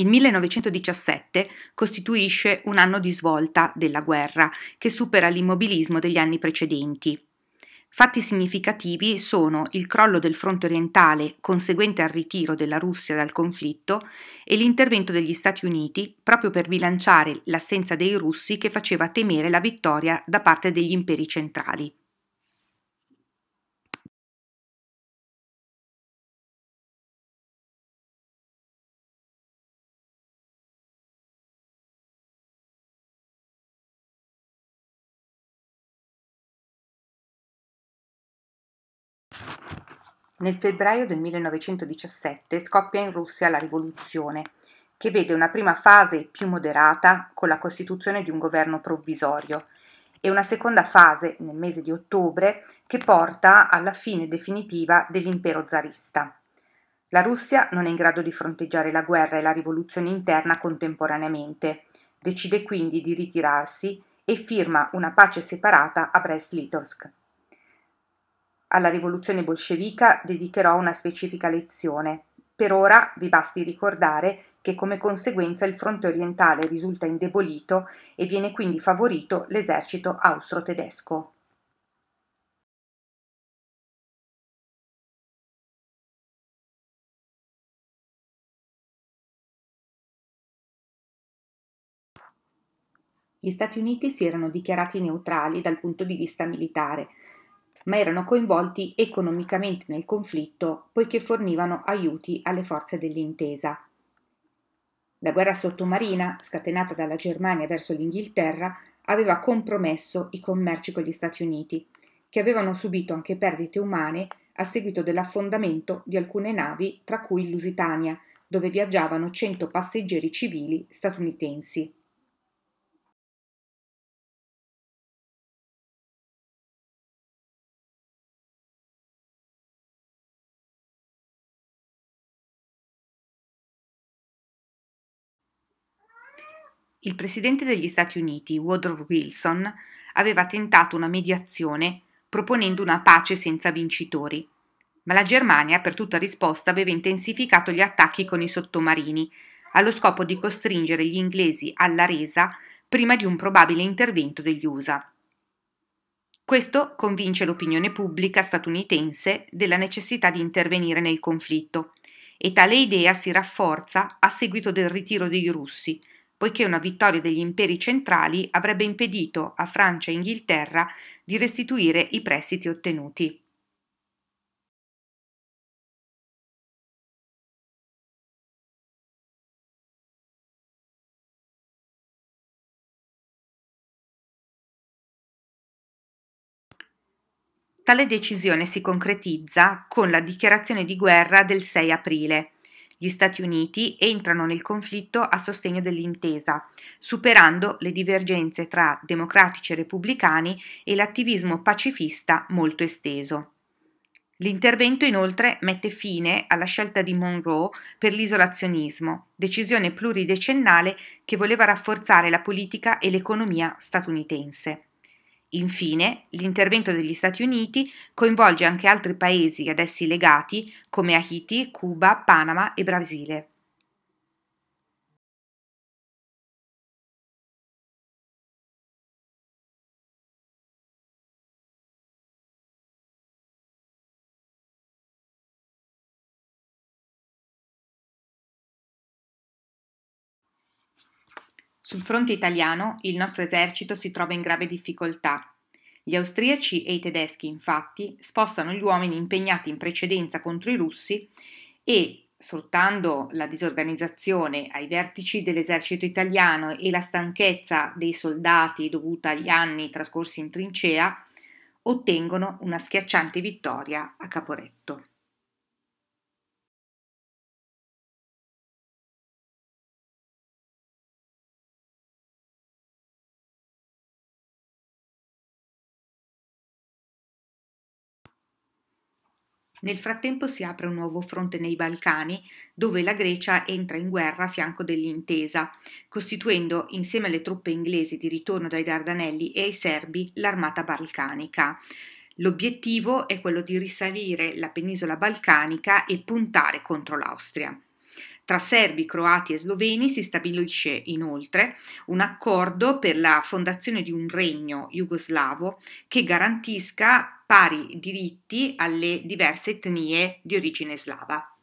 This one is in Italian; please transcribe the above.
Il 1917 costituisce un anno di svolta della guerra che supera l'immobilismo degli anni precedenti. Fatti significativi sono il crollo del fronte orientale conseguente al ritiro della Russia dal conflitto e l'intervento degli Stati Uniti proprio per bilanciare l'assenza dei russi che faceva temere la vittoria da parte degli imperi centrali. Nel febbraio del 1917 scoppia in Russia la rivoluzione, che vede una prima fase più moderata con la costituzione di un governo provvisorio e una seconda fase nel mese di ottobre che porta alla fine definitiva dell'impero zarista. La Russia non è in grado di fronteggiare la guerra e la rivoluzione interna contemporaneamente, decide quindi di ritirarsi e firma una pace separata a Brest-Litovsk. Alla rivoluzione bolscevica dedicherò una specifica lezione. Per ora vi basti ricordare che come conseguenza il fronte orientale risulta indebolito e viene quindi favorito l'esercito austro-tedesco. Gli Stati Uniti si erano dichiarati neutrali dal punto di vista militare, ma erano coinvolti economicamente nel conflitto poiché fornivano aiuti alle forze dell'intesa. La guerra sottomarina, scatenata dalla Germania verso l'Inghilterra, aveva compromesso i commerci con gli Stati Uniti, che avevano subito anche perdite umane a seguito dell'affondamento di alcune navi, tra cui Lusitania, dove viaggiavano 100 passeggeri civili statunitensi. Il presidente degli Stati Uniti, Woodrow Wilson, aveva tentato una mediazione proponendo una pace senza vincitori, ma la Germania per tutta risposta aveva intensificato gli attacchi con i sottomarini, allo scopo di costringere gli inglesi alla resa prima di un probabile intervento degli USA. Questo convince l'opinione pubblica statunitense della necessità di intervenire nel conflitto e tale idea si rafforza a seguito del ritiro dei russi, poiché una vittoria degli imperi centrali avrebbe impedito a Francia e Inghilterra di restituire i prestiti ottenuti. Tale decisione si concretizza con la dichiarazione di guerra del 6 aprile, gli Stati Uniti entrano nel conflitto a sostegno dell'intesa, superando le divergenze tra democratici e repubblicani e l'attivismo pacifista molto esteso. L'intervento inoltre mette fine alla scelta di Monroe per l'isolazionismo, decisione pluridecennale che voleva rafforzare la politica e l'economia statunitense. Infine, l'intervento degli Stati Uniti coinvolge anche altri paesi ad essi legati come Haiti, Cuba, Panama e Brasile. Sul fronte italiano il nostro esercito si trova in grave difficoltà. Gli austriaci e i tedeschi, infatti, spostano gli uomini impegnati in precedenza contro i russi e, sfruttando la disorganizzazione ai vertici dell'esercito italiano e la stanchezza dei soldati dovuta agli anni trascorsi in trincea, ottengono una schiacciante vittoria a Caporetto. Nel frattempo si apre un nuovo fronte nei Balcani, dove la Grecia entra in guerra a fianco dell'intesa, costituendo insieme alle truppe inglesi di ritorno dai Dardanelli e ai Serbi l'armata balcanica. L'obiettivo è quello di risalire la penisola balcanica e puntare contro l'Austria. Tra serbi, croati e sloveni si stabilisce inoltre un accordo per la fondazione di un regno jugoslavo che garantisca pari diritti alle diverse etnie di origine slava.